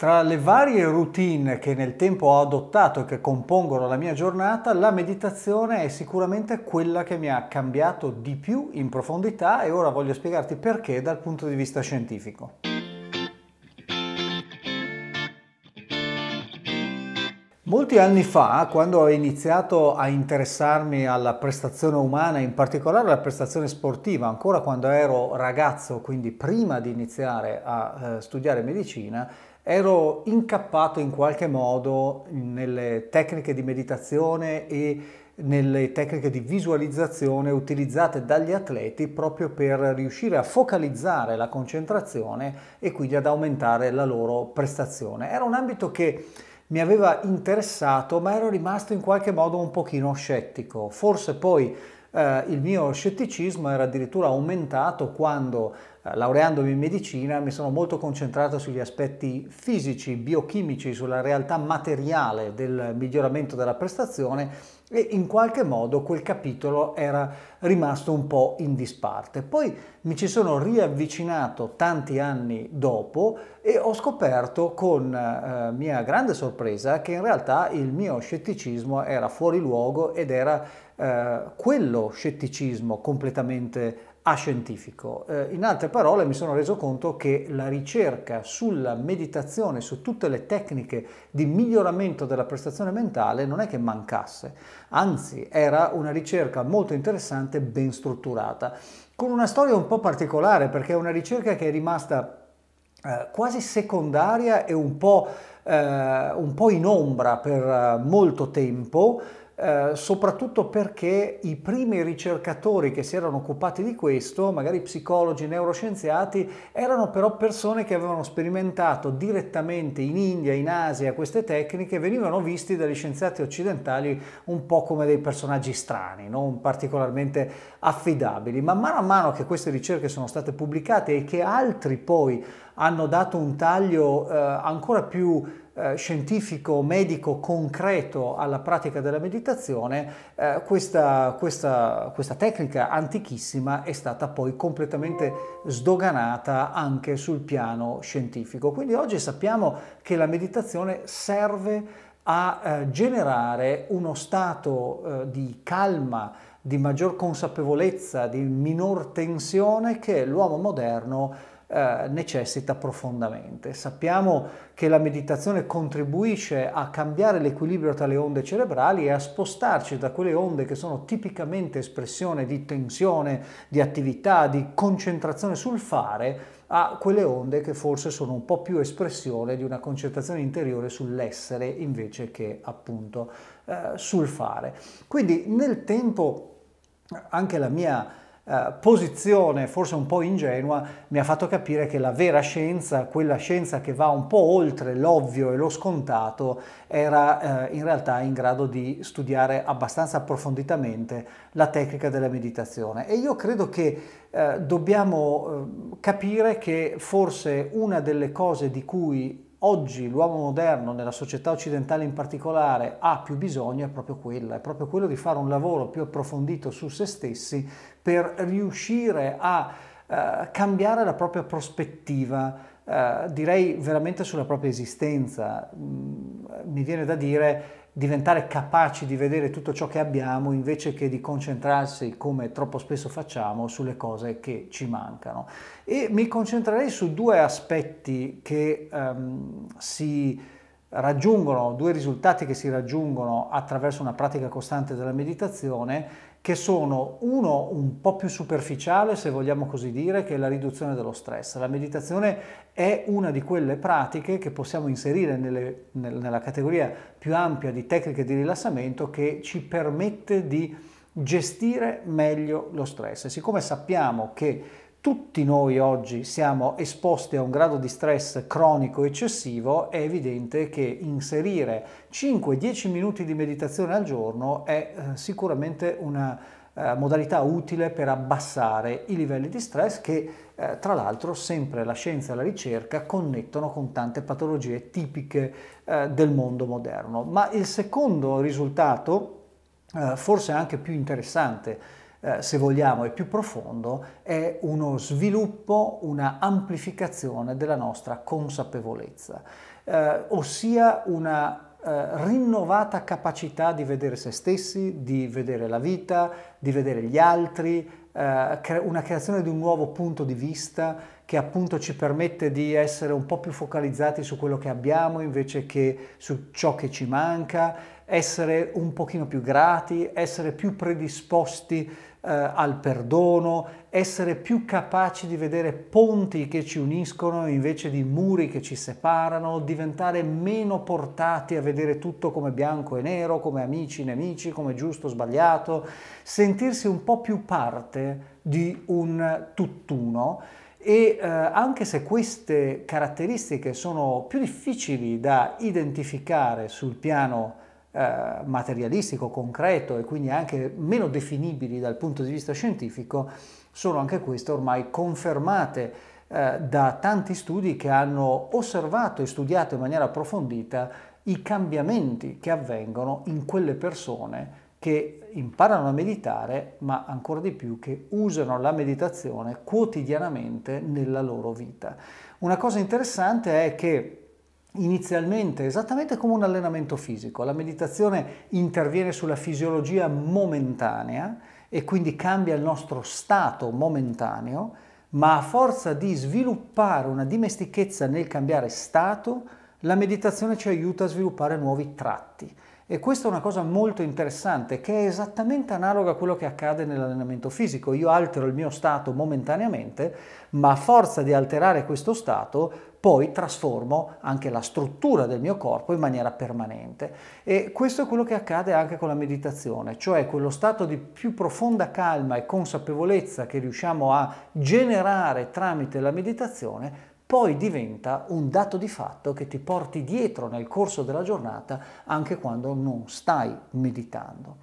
Tra le varie routine che nel tempo ho adottato e che compongono la mia giornata, la meditazione è sicuramente quella che mi ha cambiato di più in profondità e ora voglio spiegarti perché dal punto di vista scientifico. Molti anni fa, quando ho iniziato a interessarmi alla prestazione umana, in particolare alla prestazione sportiva, ancora quando ero ragazzo, quindi prima di iniziare a eh, studiare medicina, ero incappato in qualche modo nelle tecniche di meditazione e nelle tecniche di visualizzazione utilizzate dagli atleti proprio per riuscire a focalizzare la concentrazione e quindi ad aumentare la loro prestazione. Era un ambito che mi aveva interessato ma ero rimasto in qualche modo un pochino scettico. Forse poi eh, il mio scetticismo era addirittura aumentato quando eh, laureandomi in medicina mi sono molto concentrato sugli aspetti fisici, biochimici, sulla realtà materiale del miglioramento della prestazione e in qualche modo quel capitolo era rimasto un po' in disparte. Poi mi ci sono riavvicinato tanti anni dopo e ho scoperto con eh, mia grande sorpresa che in realtà il mio scetticismo era fuori luogo ed era eh, quello scetticismo completamente a scientifico. Eh, in altre parole mi sono reso conto che la ricerca sulla meditazione, su tutte le tecniche di miglioramento della prestazione mentale non è che mancasse, anzi era una ricerca molto interessante, ben strutturata, con una storia un po' particolare perché è una ricerca che è rimasta eh, quasi secondaria e un po', eh, un po in ombra per eh, molto tempo, eh, soprattutto perché i primi ricercatori che si erano occupati di questo, magari psicologi, neuroscienziati, erano però persone che avevano sperimentato direttamente in India, in Asia queste tecniche, venivano visti dagli scienziati occidentali un po' come dei personaggi strani, non particolarmente affidabili. Man mano a mano che queste ricerche sono state pubblicate e che altri poi hanno dato un taglio eh, ancora più eh, scientifico, medico, concreto alla pratica della meditazione, eh, questa, questa, questa tecnica antichissima è stata poi completamente sdoganata anche sul piano scientifico. Quindi oggi sappiamo che la meditazione serve a eh, generare uno stato eh, di calma, di maggior consapevolezza, di minor tensione che l'uomo moderno eh, necessita profondamente. Sappiamo che la meditazione contribuisce a cambiare l'equilibrio tra le onde cerebrali e a spostarci da quelle onde che sono tipicamente espressione di tensione, di attività, di concentrazione sul fare, a quelle onde che forse sono un po' più espressione di una concentrazione interiore sull'essere invece che appunto eh, sul fare. Quindi nel tempo anche la mia eh, posizione forse un po' ingenua mi ha fatto capire che la vera scienza, quella scienza che va un po' oltre l'ovvio e lo scontato, era eh, in realtà in grado di studiare abbastanza approfonditamente la tecnica della meditazione. E io credo che eh, dobbiamo eh, capire che forse una delle cose di cui oggi l'uomo moderno nella società occidentale in particolare ha più bisogno è proprio quella, è proprio quello di fare un lavoro più approfondito su se stessi per riuscire a eh, cambiare la propria prospettiva, eh, direi veramente sulla propria esistenza. Mm, mi viene da dire diventare capaci di vedere tutto ciò che abbiamo invece che di concentrarsi, come troppo spesso facciamo, sulle cose che ci mancano. E mi concentrerei su due aspetti che um, si raggiungono, due risultati che si raggiungono attraverso una pratica costante della meditazione che sono uno un po' più superficiale, se vogliamo così dire, che è la riduzione dello stress. La meditazione è una di quelle pratiche che possiamo inserire nelle, nel, nella categoria più ampia di tecniche di rilassamento che ci permette di gestire meglio lo stress. E siccome sappiamo che tutti noi oggi siamo esposti a un grado di stress cronico eccessivo, è evidente che inserire 5-10 minuti di meditazione al giorno è eh, sicuramente una eh, modalità utile per abbassare i livelli di stress che eh, tra l'altro sempre la scienza e la ricerca connettono con tante patologie tipiche del mondo moderno. Ma il secondo risultato, forse anche più interessante, eh, se vogliamo, è più profondo, è uno sviluppo, una amplificazione della nostra consapevolezza, eh, ossia una eh, rinnovata capacità di vedere se stessi, di vedere la vita, di vedere gli altri, eh, una creazione di un nuovo punto di vista che appunto ci permette di essere un po' più focalizzati su quello che abbiamo invece che su ciò che ci manca, essere un pochino più grati, essere più predisposti eh, al perdono, essere più capaci di vedere ponti che ci uniscono invece di muri che ci separano, diventare meno portati a vedere tutto come bianco e nero, come amici, e nemici, come giusto, sbagliato, sentirsi un po' più parte di un tutt'uno e eh, anche se queste caratteristiche sono più difficili da identificare sul piano eh, materialistico, concreto e quindi anche meno definibili dal punto di vista scientifico, sono anche queste ormai confermate eh, da tanti studi che hanno osservato e studiato in maniera approfondita i cambiamenti che avvengono in quelle persone che imparano a meditare, ma ancora di più che usano la meditazione quotidianamente nella loro vita. Una cosa interessante è che inizialmente esattamente come un allenamento fisico. La meditazione interviene sulla fisiologia momentanea e quindi cambia il nostro stato momentaneo, ma a forza di sviluppare una dimestichezza nel cambiare stato, la meditazione ci aiuta a sviluppare nuovi tratti. E questa è una cosa molto interessante che è esattamente analoga a quello che accade nell'allenamento fisico. Io altero il mio stato momentaneamente, ma a forza di alterare questo stato poi trasformo anche la struttura del mio corpo in maniera permanente. E questo è quello che accade anche con la meditazione, cioè quello stato di più profonda calma e consapevolezza che riusciamo a generare tramite la meditazione poi diventa un dato di fatto che ti porti dietro nel corso della giornata anche quando non stai meditando.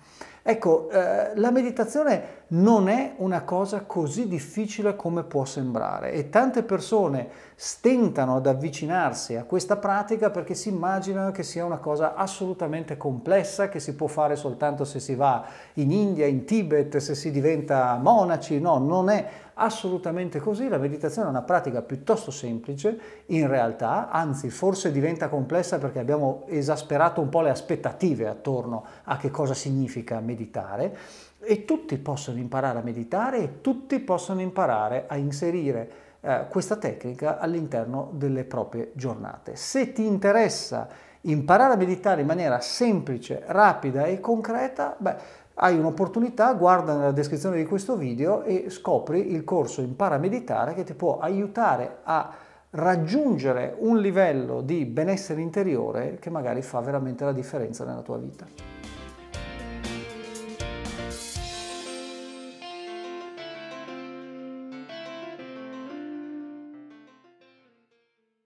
Ecco, eh, la meditazione non è una cosa così difficile come può sembrare e tante persone stentano ad avvicinarsi a questa pratica perché si immaginano che sia una cosa assolutamente complessa, che si può fare soltanto se si va in India, in Tibet, se si diventa monaci. No, non è Assolutamente così, la meditazione è una pratica piuttosto semplice in realtà, anzi forse diventa complessa perché abbiamo esasperato un po' le aspettative attorno a che cosa significa meditare e tutti possono imparare a meditare e tutti possono imparare a inserire eh, questa tecnica all'interno delle proprie giornate. Se ti interessa imparare a meditare in maniera semplice, rapida e concreta, beh, hai un'opportunità, guarda nella descrizione di questo video e scopri il corso Impara a meditare che ti può aiutare a raggiungere un livello di benessere interiore che magari fa veramente la differenza nella tua vita.